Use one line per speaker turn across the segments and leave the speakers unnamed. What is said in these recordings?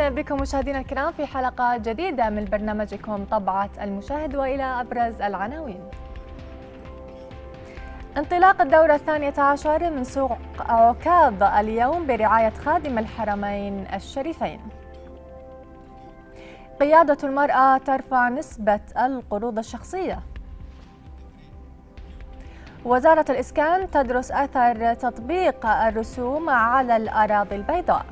اهلا بكم مشاهدينا الكرام في حلقه جديده من برنامجكم طبعه المشاهد والى ابرز العناوين. انطلاق الدورة الثانية عشر من سوق عكاظ اليوم برعاية خادم الحرمين الشريفين قيادة المرأة ترفع نسبة القروض الشخصية وزارة الإسكان تدرس أثر تطبيق الرسوم على الأراضي البيضاء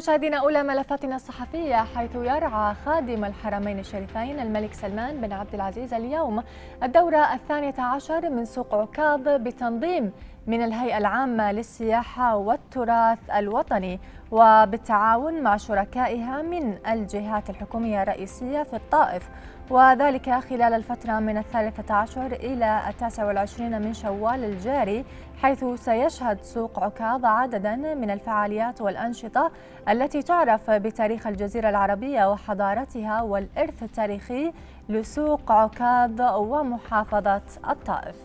مشاهدينا أولى ملفاتنا الصحفية حيث يرعى خادم الحرمين الشريفين الملك سلمان بن عبد العزيز اليوم الدورة الثانية عشر من سوق عكاظ بتنظيم من الهيئة العامة للسياحة والتراث الوطني وبالتعاون مع شركائها من الجهات الحكومية الرئيسية في الطائف وذلك خلال الفترة من الثالثة عشر إلى التاسع والعشرين من شوال الجاري حيث سيشهد سوق عكاظ عددا من الفعاليات والأنشطة التي تعرف بتاريخ الجزيرة العربية وحضارتها والإرث التاريخي لسوق عكاظ ومحافظة الطائف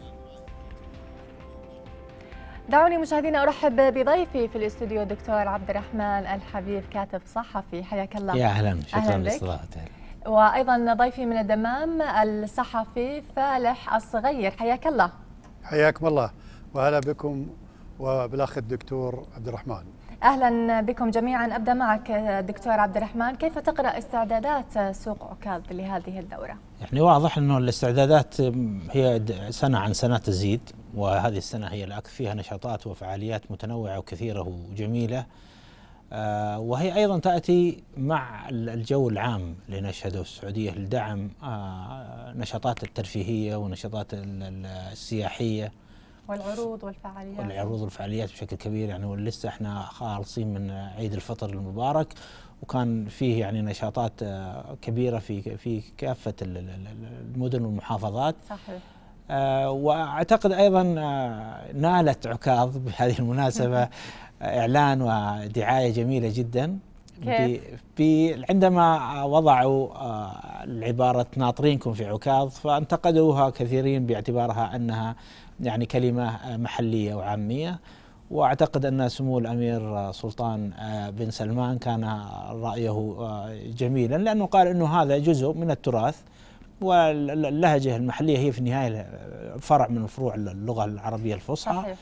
دعوني مشاهدينا ارحب بضيفي في الاستوديو دكتور عبد الرحمن الحبيب كاتب صحفي حياك الله يا اهلا شكرا لاستضافتك وايضا ضيفي من الدمام الصحفي فالح الصغير حياك الله
حياكم الله وهلا بكم وبالاخ الدكتور عبد الرحمن
اهلا بكم جميعا ابدا معك دكتور عبد الرحمن كيف تقرا استعدادات سوق عكاظ لهذه الدوره
يعني واضح
انه الاستعدادات هي سنه عن سنه تزيد وهذه السنه هي الاكثر فيها نشاطات وفعاليات متنوعه وكثيره وجميله آه، وهي أيضا تأتي مع الجو العام اللي نشهده السعودية لدعم آه، نشاطات الترفيهية ونشاطات السياحية
والعروض والفعاليات والعروض
والفعاليات بشكل كبير يعني لسه احنا خالصين من عيد الفطر المبارك وكان فيه يعني نشاطات آه، كبيره في في كافه المدن والمحافظات صحيح واعتقد ايضا نالت عكاظ بهذه المناسبه اعلان ودعايه جميله جدا في عندما وضعوا آه، العباره ناطرينكم في عكاظ فانتقدوها كثيرين باعتبارها انها يعني كلمه آه، محليه وعاميه واعتقد ان سمو الامير آه، سلطان بن سلمان كان رايه جميلا لانه قال انه هذا جزء من التراث واللهجه المحليه هي في النهايه فرع من فروع اللغه العربيه الفصحى صحيح.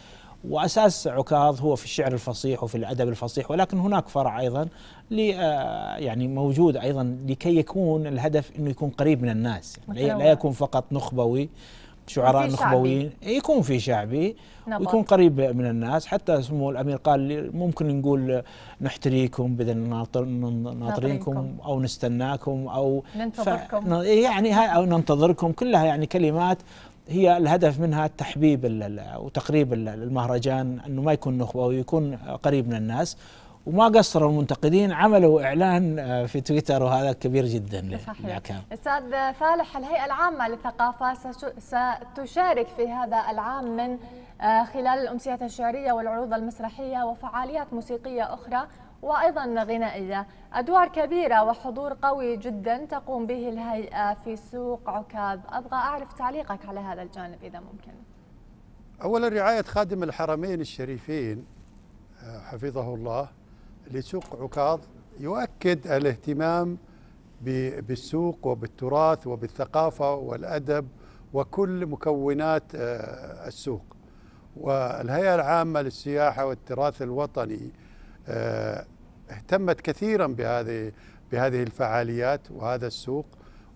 واساس عكاظ هو في الشعر الفصيح وفي الادب الفصيح ولكن هناك فرع ايضا آه، يعني موجود ايضا لكي يكون الهدف انه يكون قريب من الناس يعني لا يكون فقط نخبوي شعراء نخبويين يكون في شعبي ويكون قريب من الناس حتى سمو الامير قال ممكن نقول نحتريكم بدل ناطر ناطرينكم او نستناكم او ننتظركم يعني او ننتظركم كلها يعني كلمات هي الهدف منها تحبيب وتقريب المهرجان انه ما يكون نخبه ويكون قريب من الناس وما قصروا المنتقدين عملوا اعلان آه، في تويتر وهذا كبير جدا صحيح
استاذ فالح الهيئه العامه للثقافه ستشارك في هذا العام من آه، خلال الامسيات الشعريه والعروض المسرحيه وفعاليات موسيقيه اخرى وأيضا غنائية أدوار كبيرة وحضور قوي جدا تقوم به الهيئة في سوق عكاب أبغى أعرف تعليقك على هذا الجانب إذا ممكن
أولا رعاية خادم الحرمين الشريفين آه، حفظه الله لسوق عكاظ يؤكد الاهتمام بالسوق وبالتراث وبالثقافة والأدب وكل مكونات آه، السوق والهيئة العامة للسياحة والتراث الوطني آه، اهتمت كثيرا بهذه بهذه الفعاليات وهذا السوق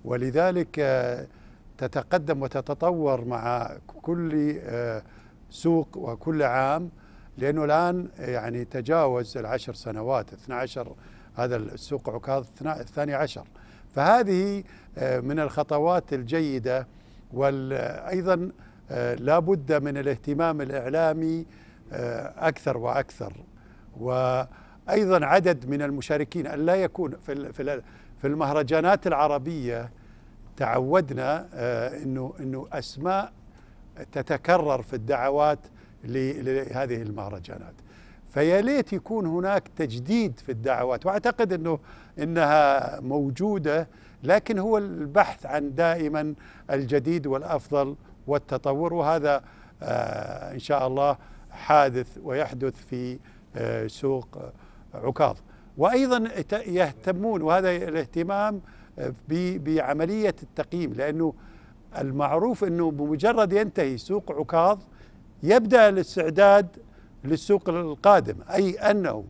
ولذلك آه، تتقدم وتتطور مع كل آه، سوق وكل عام لأنه الآن آه، يعني تجاوز العشر سنوات 12 هذا السوق عكاظ الثاني عشر فهذه من الخطوات الجيدة وأيضا لا بد من الاهتمام الإعلامي أكثر وأكثر و أيضا عدد من المشاركين أن لا يكون في في المهرجانات العربية تعودنا آه، أنه أنه أسماء تتكرر في الدعوات لهذه المهرجانات فيا ليت يكون هناك تجديد في الدعوات واعتقد انه انها موجوده لكن هو البحث عن دائما الجديد والافضل والتطور وهذا آه، ان شاء الله حادث ويحدث في آه، سوق عكاظ وايضا يهتمون وهذا الاهتمام آه، بعمليه التقييم لانه المعروف انه بمجرد ينتهي سوق عكاظ يبدا الاستعداد للسوق القادم اي انه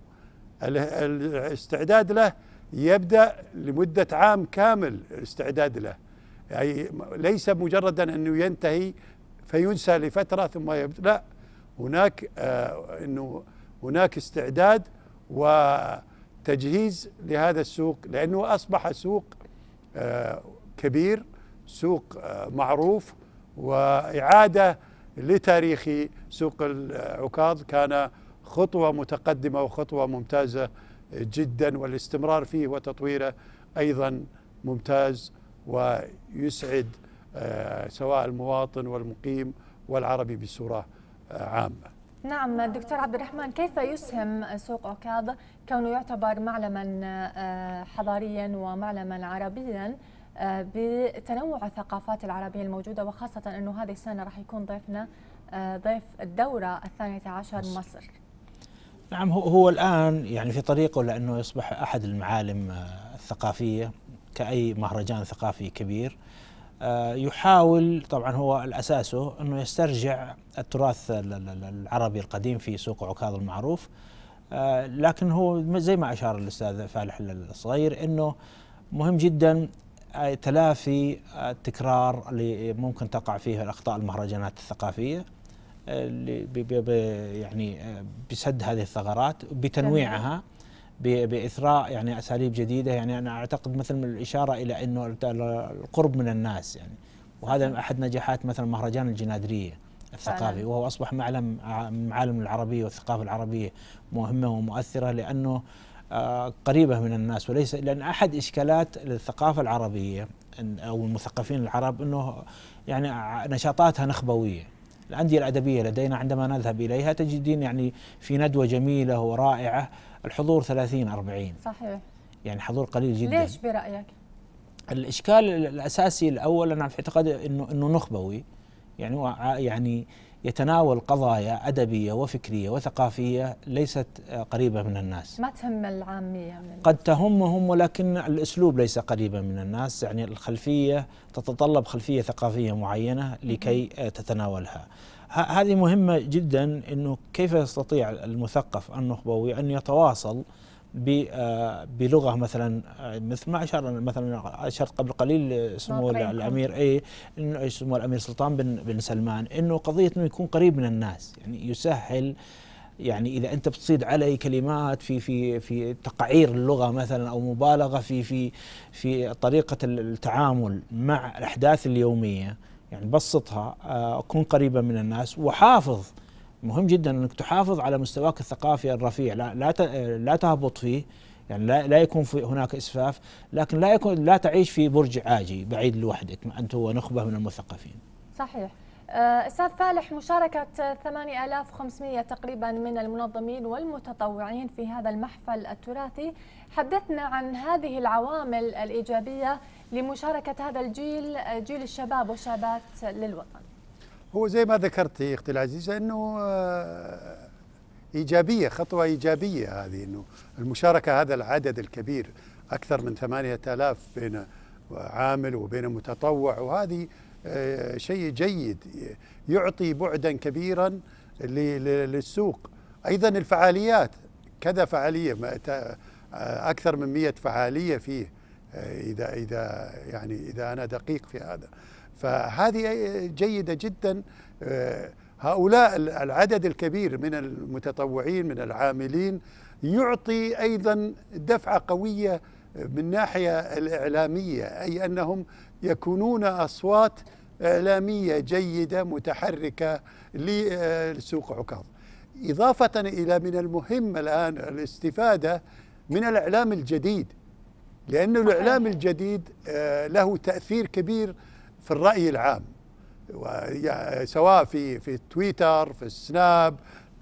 الاستعداد له يبدا لمده عام كامل الاستعداد له يعني ليس مجردا انه ينتهي فينسى لفتره ثم يبدا لا هناك آه انه هناك استعداد وتجهيز لهذا السوق لأنه أصبح سوق آه، كبير سوق آه، معروف وإعادة لتاريخ سوق العكاظ كان خطوة متقدمة وخطوة ممتازة جدا والاستمرار فيه وتطويره أيضا ممتاز ويسعد آه، سواء المواطن والمقيم والعربي بصورة عامة
نعم دكتور عبد الرحمن كيف يسهم سوق أوكاد كونه يعتبر معلما آه، حضاريا ومعلما عربيا آه، بتنوع الثقافات العربية الموجودة وخاصة أنه هذه السنة راح يكون ضيفنا آه، ضيف الدورة الثانية عشر مصر
نعم هو, هو الآن يعني في طريقه لأنه يصبح أحد المعالم الثقافية كأي مهرجان ثقافي كبير آه، يحاول طبعا هو الأساسه أنه يسترجع التراث العربي القديم في سوق عكاظ المعروف آه، لكن هو زي ما أشار الأستاذ فالح الصغير أنه مهم جدا آه، تلافي التكرار اللي ممكن تقع فيه الأخطاء المهرجانات الثقافية اللي بي بي يعني بسد هذه الثغرات بتنويعها باثراء يعني اساليب جديده يعني انا اعتقد مثل الاشاره الى انه القرب من الناس يعني وهذا نعم. احد نجاحات مثلا مهرجان الجنادريه الثقافي وهو اصبح معلم من معالم العربيه والثقافه العربيه مهمه ومؤثره لانه آه، قريبه من الناس وليس لان احد اشكالات الثقافه العربيه او المثقفين العرب انه يعني نشاطاتها نخبويه الأندية الأدبية لدينا عندما نذهب إليها تجدين يعني في ندوة جميلة ورائعة الحضور 30 40 صحيح يعني حضور قليل جدا ليش برأيك؟ الإشكال الأساسي الأول أنا في اعتقادي أنه أنه نخبوي يعني يعني يتناول قضايا أدبية وفكرية وثقافية ليست آه، قريبة من الناس
ما تهم العامية من
قد تهمهم ولكن الأسلوب ليس قريبا من الناس يعني الخلفية تتطلب خلفية ثقافية معينة لكي آه، تتناولها هذه مهمة جدا أنه كيف يستطيع المثقف النخبوي أن يتواصل آه، بلغه مثلا آه، مثل ما اشار مثلا اشرت قبل قليل آه، سمو الامير اي انه سمو الامير سلطان بن بن سلمان انه قضيه انه يكون قريب من الناس يعني يسهل يعني اذا انت بتصيد علي كلمات في في في تقعير اللغه مثلا او مبالغه في في في طريقه التعامل مع الاحداث اليوميه يعني بسطها اكون قريبا من الناس وحافظ مهم جدا انك تحافظ على مستواك الثقافي الرفيع لا لا لا تهبط فيه يعني لا لا يكون في هناك اسفاف لكن لا يكون لا تعيش في برج عاجي بعيد لوحدك انت ونخبه من المثقفين.
صحيح. آه، استاذ فالح مشاركه 8500 تقريبا من المنظمين والمتطوعين في هذا المحفل التراثي حدثنا عن هذه العوامل الايجابيه لمشاركه هذا الجيل جيل الشباب والشابات للوطن.
هو زي ما ذكرت اختي العزيزه انه آه، ايجابيه خطوه ايجابيه هذه انه المشاركه هذا العدد الكبير اكثر من 8000 بين عامل وبين متطوع وهذه آه، شيء جيد يعطي بعدا كبيرا للسوق ايضا الفعاليات كذا فعاليه آه، اكثر من 100 فعاليه فيه اذا اذا يعني اذا انا دقيق في هذا فهذه جيدة جدا آه، هؤلاء العدد الكبير من المتطوعين من العاملين يعطي أيضا دفعة قوية من ناحية الإعلامية أي أنهم يكونون أصوات إعلامية جيدة متحركة لسوق عكاظ إضافة إلى من المهم الآن الاستفادة من الإعلام الجديد لأن الإعلام الجديد آه، له تأثير كبير في الرأي العام سواء في في تويتر في السناب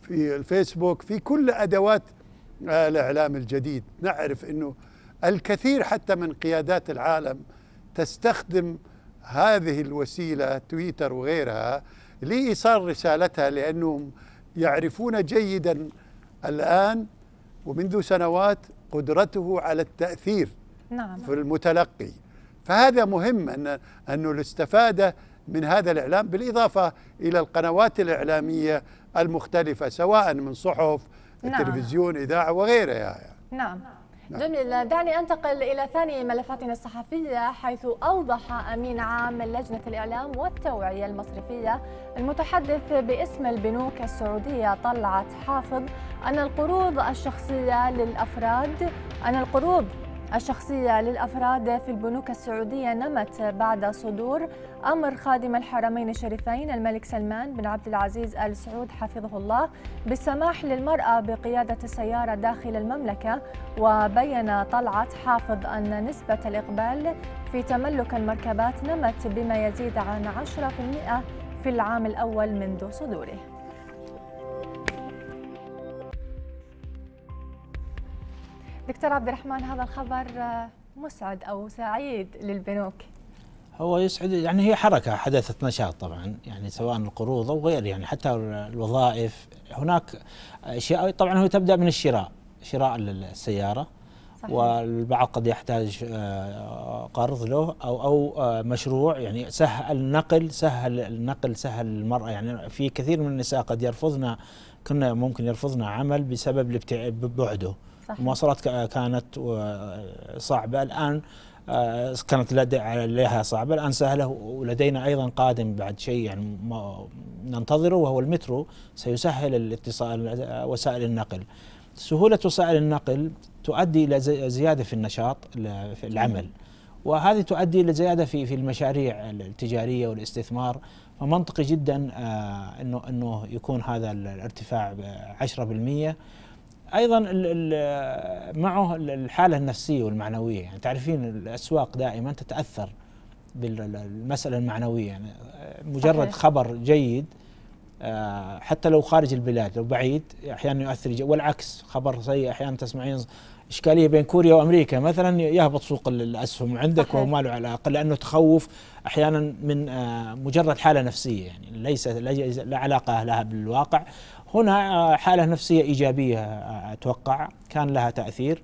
في الفيسبوك في كل أدوات آه، الإعلام الجديد نعرف أنه الكثير حتى من قيادات العالم تستخدم هذه الوسيلة تويتر وغيرها لإيصال رسالتها لأنهم يعرفون جيدا الآن ومنذ سنوات قدرته على التأثير نعم. في المتلقي فهذا مهم أن أنه الاستفادة من هذا الإعلام بالإضافة إلى القنوات الإعلامية المختلفة سواء من صحف نعم. تلفزيون إذاعة وغيرها يعني.
نعم جميل دعني أنتقل إلى ثاني ملفاتنا الصحفية حيث أوضح أمين عام لجنة الإعلام والتوعية المصرفية المتحدث باسم البنوك السعودية طلعت حافظ أن القروض الشخصية للأفراد أن القروض الشخصية للأفراد في البنوك السعودية نمت بعد صدور أمر خادم الحرمين الشريفين الملك سلمان بن عبد العزيز آل سعود حفظه الله بالسماح للمرأة بقيادة السيارة داخل المملكة وبين طلعت حافظ أن نسبة الإقبال في تملك المركبات نمت بما يزيد عن 10% في العام الأول منذ صدوره دكتور عبد الرحمن هذا الخبر آه، مسعد او سعيد للبنوك
هو يسعد يعني هي حركه حدثت نشاط طبعا يعني سواء القروض او غير يعني حتى الوظائف هناك اشياء طبعا هو تبدا من الشراء شراء السياره صحيح. والبعض قد يحتاج آه، قرض له او او آه، مشروع يعني سهل النقل سهل النقل سهل المراه يعني في كثير من النساء قد يرفضن كنا ممكن يرفضن عمل بسبب بعده صحيح. المواصلات كانت صعبه الان آه، كانت لديها صعبه الان سهله ولدينا ايضا قادم بعد شيء يعني ننتظره وهو المترو سيسهل الاتصال آه، وسائل النقل سهوله وسائل النقل تؤدي الى زياده في النشاط في العمل وهذه تؤدي الى زياده في في المشاريع التجاريه والاستثمار فمنطقي جدا آه، انه انه يكون هذا الارتفاع 10% ايضا معه الحاله النفسيه والمعنويه يعني تعرفين الاسواق دائما تتاثر بالمساله المعنويه يعني مجرد صحيح. خبر جيد آه، حتى لو خارج البلاد لو بعيد احيانا يؤثر والعكس خبر سيء احيانا تسمعين اشكاليه بين كوريا وامريكا مثلا يهبط سوق الاسهم عندك وهو ما له علاقه لانه تخوف احيانا من آه، مجرد حاله نفسيه يعني ليس لا علاقه لها بالواقع هنا آه، حالة نفسية إيجابية آه، أتوقع كان لها تأثير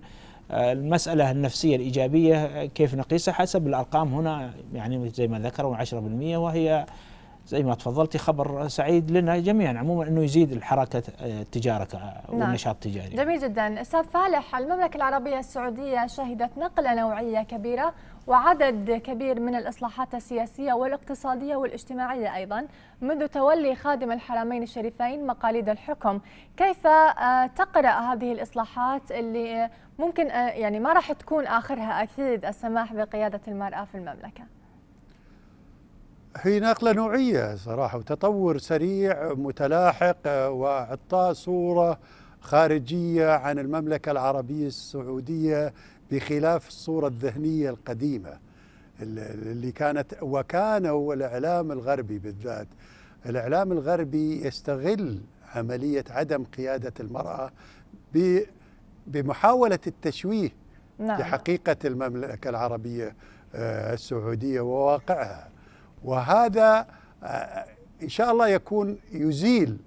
آه، المسألة النفسية الإيجابية كيف نقيسها حسب الأرقام هنا يعني زي ما ذكروا 10% وهي زي ما تفضلتي خبر سعيد لنا جميعا عموما انه يزيد الحركه التجاره نعم. والنشاط التجاري.
جميل جدا، استاذ فالح المملكه العربيه السعوديه شهدت نقله نوعيه كبيره وعدد كبير من الإصلاحات السياسية والاقتصادية والاجتماعية أيضا منذ تولي خادم الحرمين الشريفين مقاليد الحكم كيف آه، تقرأ هذه الإصلاحات اللي آه، ممكن آه، يعني ما راح تكون آخرها أكيد السماح بقيادة المرأة في المملكة
هي نقلة نوعية صراحة وتطور سريع متلاحق وإعطاء صورة خارجية عن المملكة العربية السعودية بخلاف الصورة الذهنية القديمة اللي كانت وكان هو الإعلام الغربي بالذات الإعلام الغربي يستغل عملية عدم قيادة المرأة بمحاولة التشويه نعم. لحقيقة المملكة العربية آه، السعودية وواقعها وهذا آه، إن شاء الله يكون يزيل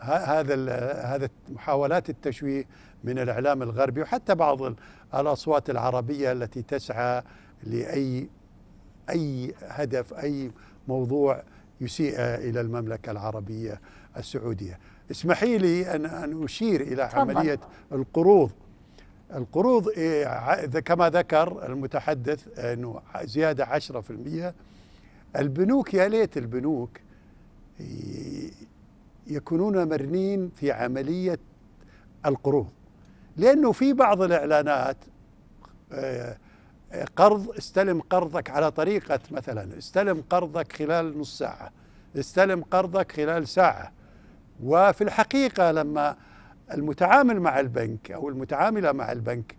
هذا هذا محاولات التشويه من الإعلام الغربي وحتى بعض الأصوات العربية التي تسعى لأي أي هدف أي موضوع يسيء إلى المملكة العربية السعودية اسمحي لي أن, أن أشير إلى عملية القروض القروض إيه، كما ذكر المتحدث أنه زيادة 10% البنوك يا ليت البنوك إيه، يكونون مرنين في عملية القروض لأنه في بعض الإعلانات آه، قرض استلم قرضك على طريقة مثلا استلم قرضك خلال نص ساعة استلم قرضك خلال ساعة وفي الحقيقة لما المتعامل مع البنك أو المتعاملة مع البنك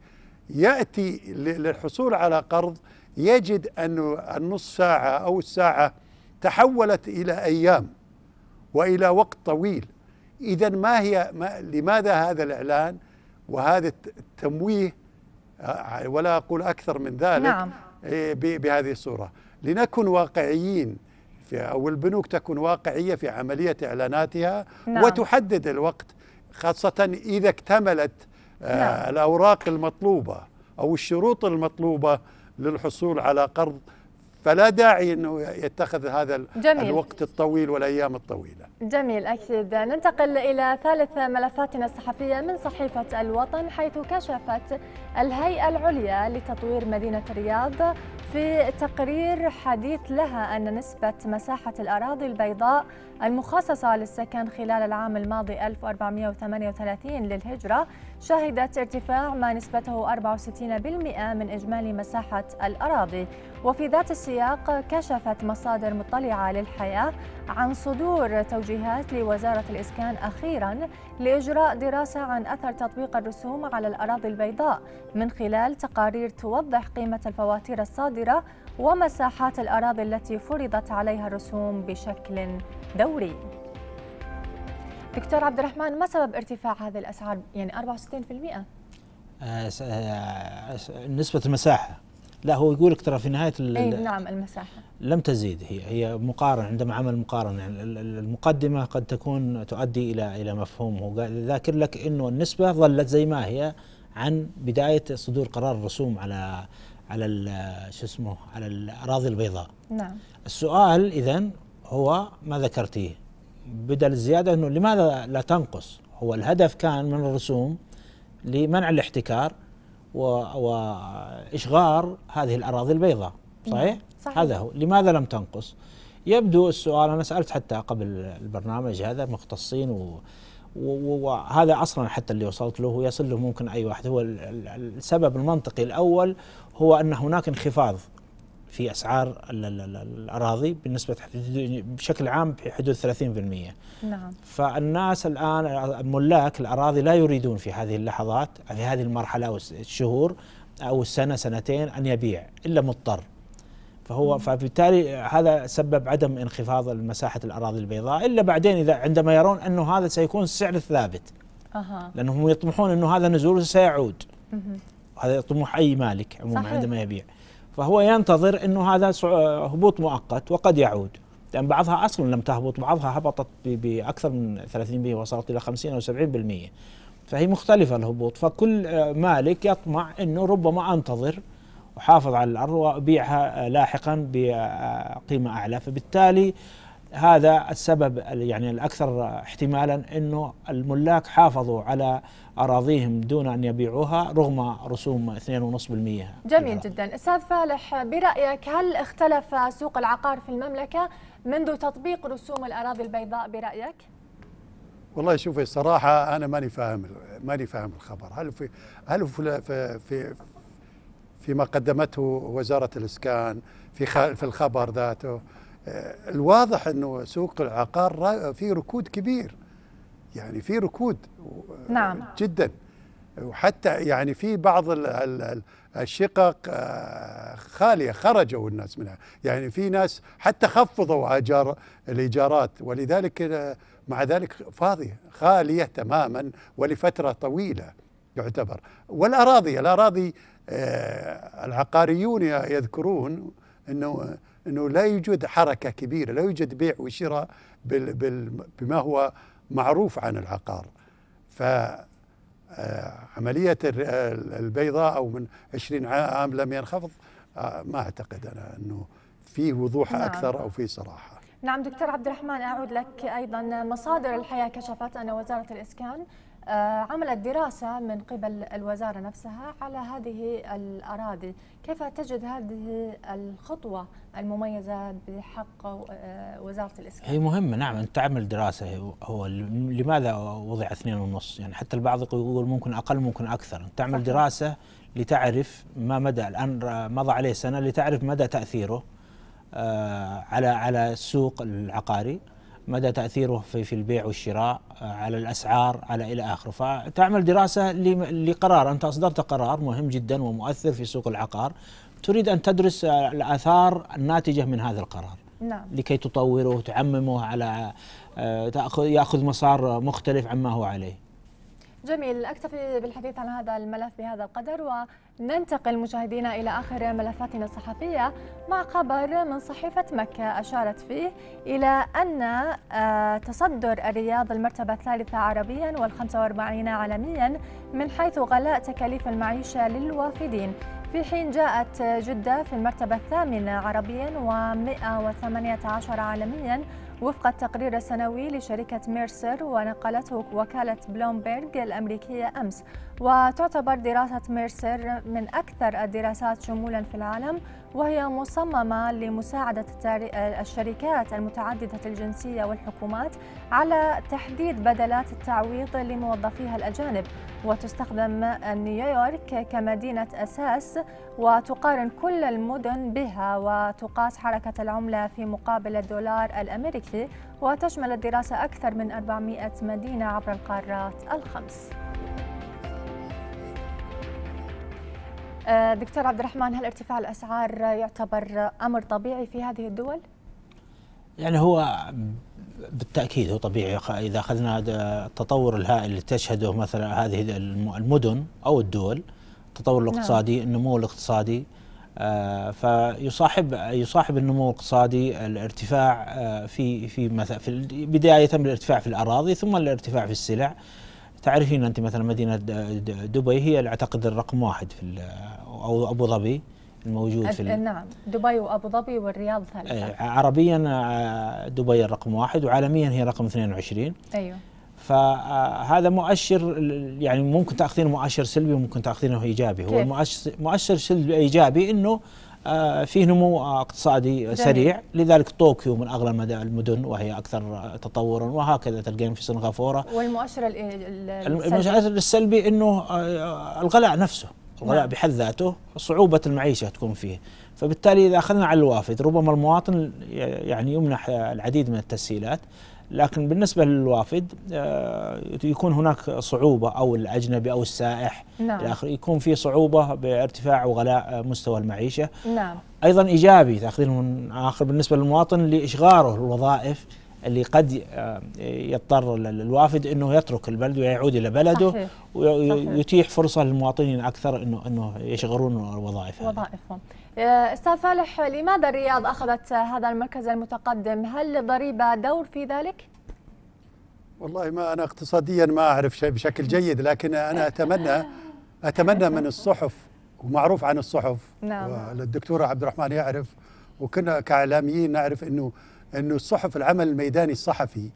يأتي للحصول على قرض يجد أن النص ساعة أو الساعة تحولت إلى أيام وإلى وقت طويل إذا ما هي ما لماذا هذا الإعلان؟ وهذا التمويه آه، ولا أقول أكثر من ذلك نعم. إيه، بهذه الصورة لنكن واقعيين في أو البنوك تكون واقعية في عملية إعلاناتها نعم. وتحدد الوقت خاصة إذا اكتملت آه، نعم. الأوراق المطلوبة أو الشروط المطلوبة للحصول على قرض فلا داعي أنه يتخذ هذا جميل. الوقت الطويل والأيام الطويلة
جميل أكيد ننتقل إلى ثالث ملفاتنا الصحفية من صحيفة الوطن حيث كشفت الهيئة العليا لتطوير مدينة الرياض في تقرير حديث لها أن نسبة مساحة الأراضي البيضاء المخصصة للسكن خلال العام الماضي 1438 للهجرة شهدت ارتفاع ما نسبته 64% من إجمالي مساحة الأراضي وفي ذات السياق كشفت مصادر مطلعة للحياة عن صدور توجيه التوجيهات لوزارة الإسكان أخيرا لإجراء دراسة عن أثر تطبيق الرسوم على الأراضي البيضاء من خلال تقارير توضح قيمة الفواتير الصادرة ومساحات الأراضي التي فرضت عليها الرسوم بشكل دوري دكتور عبد الرحمن ما سبب ارتفاع هذه الأسعار يعني 64%؟
آه، آه، آه، نسبة المساحة لا هو يقول لك ترى في نهايه أي نعم المساحه لم تزيد هي هي مقارنه عندما عمل مقارنه يعني المقدمه قد تكون تؤدي الى الى مفهوم هو ذاكر لك انه النسبه ظلت زي ما هي عن بدايه صدور قرار الرسوم على على شو اسمه على الاراضي البيضاء نعم السؤال اذا هو ما ذكرتيه بدل الزياده انه لماذا لا تنقص هو الهدف كان من الرسوم لمنع الاحتكار واشغار هذه الاراضي البيضاء
صحيح؟, صحيح هذا هو
لماذا لم تنقص؟ يبدو السؤال انا سالت حتى قبل البرنامج هذا مختصين و وهذا اصلا حتى اللي وصلت له يصل له ممكن اي واحد هو السبب المنطقي الاول هو ان هناك انخفاض في اسعار الاراضي بالنسبه بشكل عام في حدود 30% نعم فالناس الان ملاك الاراضي لا يريدون في هذه اللحظات في هذه المرحله او الشهور او السنه سنتين ان يبيع الا مضطر فهو فبالتالي هذا سبب عدم انخفاض مساحه الاراضي البيضاء الا بعدين اذا عندما يرون انه هذا سيكون السعر الثابت أه. لانهم يطمحون انه هذا نزول سيعود هذا طموح اي مالك عموما عندما يبيع فهو ينتظر انه هذا هبوط مؤقت وقد يعود لان بعضها اصلا لم تهبط بعضها هبطت باكثر من 30% وصلت الى 50 او 70% فهي مختلفه الهبوط فكل آه، مالك يطمع انه ربما انتظر وحافظ على الارض وابيعها آه، لاحقا بقيمه آه، اعلى فبالتالي هذا السبب يعني الاكثر احتمالا انه الملاك حافظوا على أراضيهم دون أن يبيعوها رغم رسوم 2.5%
جميل جدا أستاذ فالح برأيك هل اختلف سوق العقار في المملكة منذ تطبيق رسوم الأراضي البيضاء برأيك؟
والله شوفي الصراحة أنا ماني فاهم ماني فاهم الخبر هل في هل في في فيما قدمته وزارة الإسكان في في الخبر ذاته آه، الواضح أنه سوق العقار في ركود كبير يعني في ركود نعم جدا وحتى يعني في بعض الشقق آه، خاليه خرجوا الناس منها يعني في ناس حتى خفضوا اجار الايجارات ولذلك آه، مع ذلك فاضيه خاليه تماما ولفتره طويله يعتبر والاراضي الاراضي آه، العقاريون يذكرون انه انه لا يوجد حركه كبيره لا يوجد بيع وشراء بما هو معروف عن العقار فعملية آه، البيضاء أو من 20 عام لم ينخفض آه، ما أعتقد أنا أنه في وضوح نعم. أكثر أو في صراحة
نعم دكتور عبد الرحمن أعود لك أيضا مصادر الحياة كشفت أن وزارة الإسكان آه، عملت دراسة من قبل الوزارة نفسها على هذه الأراضي كيف تجد هذه الخطوة المميزة بحق آه، وزارة الإسكان؟
هي مهمة نعم أن تعمل دراسة هو لماذا وضع اثنين ونص يعني حتى البعض يقول ممكن أقل ممكن أكثر أن تعمل صحيح. دراسة لتعرف ما مدى الآن مضى عليه سنة لتعرف مدى تأثيره آه، على على السوق العقاري مدى تأثيره في في البيع والشراء على الاسعار على الى اخره فتعمل دراسه لقرار انت اصدرت قرار مهم جدا ومؤثر في سوق العقار تريد ان تدرس الاثار الناتجه من هذا القرار نعم. لكي تطوره وتعممه على آه، تاخذ ياخذ مسار مختلف عما هو عليه
جميل أكتفي بالحديث عن هذا الملف بهذا القدر وننتقل مشاهدينا إلى آخر ملفاتنا الصحفية مع خبر من صحيفة مكة أشارت فيه إلى أن آه، تصدر الرياض المرتبة الثالثة عربيا وال45 عالميا من حيث غلاء تكاليف المعيشة للوافدين في حين جاءت جدة في المرتبة الثامنة عربيا و118 عالميا وفق التقرير السنوي لشركة ميرسر ونقلته وكالة بلومبرغ الأمريكية أمس وتعتبر دراسة ميرسر من أكثر الدراسات شمولا في العالم وهي مصممة لمساعدة الشركات المتعددة الجنسية والحكومات على تحديد بدلات التعويض لموظفيها الأجانب وتستخدم نيويورك كمدينة أساس وتقارن كل المدن بها وتقاس حركة العملة في مقابل الدولار الأمريكي وتشمل الدراسة أكثر من 400 مدينة عبر القارات الخمس آه، دكتور عبد الرحمن هل ارتفاع الاسعار يعتبر امر طبيعي في هذه الدول؟
يعني هو بالتاكيد هو طبيعي اذا اخذنا التطور الهائل اللي تشهده مثلا هذه المدن او الدول التطور نعم. الاقتصادي نعم. النمو الاقتصادي آه، فيصاحب يصاحب النمو الاقتصادي الارتفاع آه، في في مثلا في بدايه بالارتفاع في الاراضي ثم الارتفاع في السلع تعرفين انت مثلا مدينه دبي هي اعتقد الرقم واحد في او ابو ظبي الموجود في نعم
دبي وابو ظبي والرياض ثالثه إيه،
عربيا آه، دبي الرقم واحد وعالميا هي رقم 22 ايوه فهذا آه، مؤشر يعني ممكن تاخذينه مؤشر سلبي وممكن تاخذينه ايجابي هو مؤشر مؤشر سلبي ايجابي انه آه، فيه نمو اقتصادي جميل. سريع لذلك طوكيو من اغلى المدن وهي اكثر تطورا وهكذا تلقين في سنغافوره
والمؤشر السلبي المؤشر
السلبي انه آه، الغلاء نفسه الغلاء نعم. بحد ذاته صعوبه المعيشه تكون فيه فبالتالي اذا اخذنا على الوافد ربما المواطن يعني يمنح العديد من التسهيلات لكن بالنسبة للوافد آه، يكون هناك صعوبة أو الأجنبي أو السائح نعم. الآخر يكون في صعوبة بارتفاع وغلاء آه، مستوى المعيشة نعم. أيضا إيجابي تأخذين من آخر بالنسبة للمواطن لإشغاره الوظائف اللي قد آه، يضطر الوافد انه يترك البلد ويعود الى بلده صحيح. ويتيح فرصه للمواطنين اكثر انه انه يشغلون وظائفهم
وظائفهم استاذ فالح لماذا الرياض اخذت هذا المركز المتقدم؟ هل للضريبه دور في ذلك؟
والله ما انا اقتصاديا ما اعرف شيء بشكل جيد لكن انا اتمنى اتمنى من الصحف ومعروف عن الصحف نعم الدكتور عبد الرحمن يعرف وكنا كاعلاميين نعرف انه انه الصحف العمل الميداني الصحفي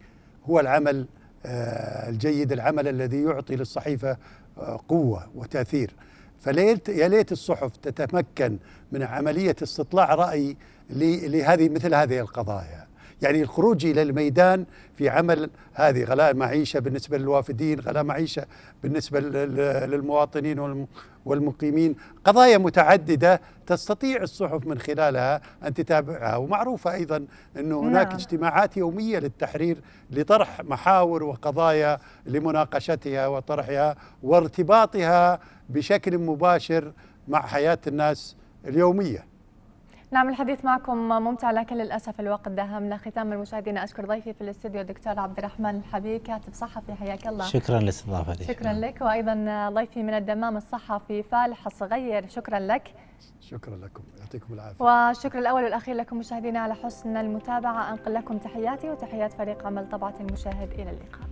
هو العمل آه، الجيد العمل الذي يعطي للصحيفه آه، قوه وتاثير فليت يا ليت الصحف تتمكن من عمليه استطلاع راي لهذه مثل هذه القضايا يعني الخروج الى الميدان في عمل هذه غلاء معيشه بالنسبه للوافدين، غلاء معيشه بالنسبه للمواطنين والمقيمين، قضايا متعدده تستطيع الصحف من خلالها ان تتابعها، ومعروفه ايضا انه هناك نعم. اجتماعات يوميه للتحرير لطرح محاور وقضايا لمناقشتها وطرحها وارتباطها بشكل مباشر مع حياة الناس اليومية
نعم الحديث معكم ممتع لكن للاسف الوقت دهم لختام المشاهدين اشكر ضيفي في الاستديو الدكتور عبد الرحمن الحبيب كاتب صحفي حياك الله شكرا للاستضافه شكرا نعم. لك وايضا ضيفي من الدمام الصحفي فالح الصغير شكرا لك
شكرا لكم يعطيكم العافيه
والشكر الاول والاخير لكم مشاهدينا على حسن المتابعه انقل لكم تحياتي وتحيات فريق عمل طبعه المشاهد الى اللقاء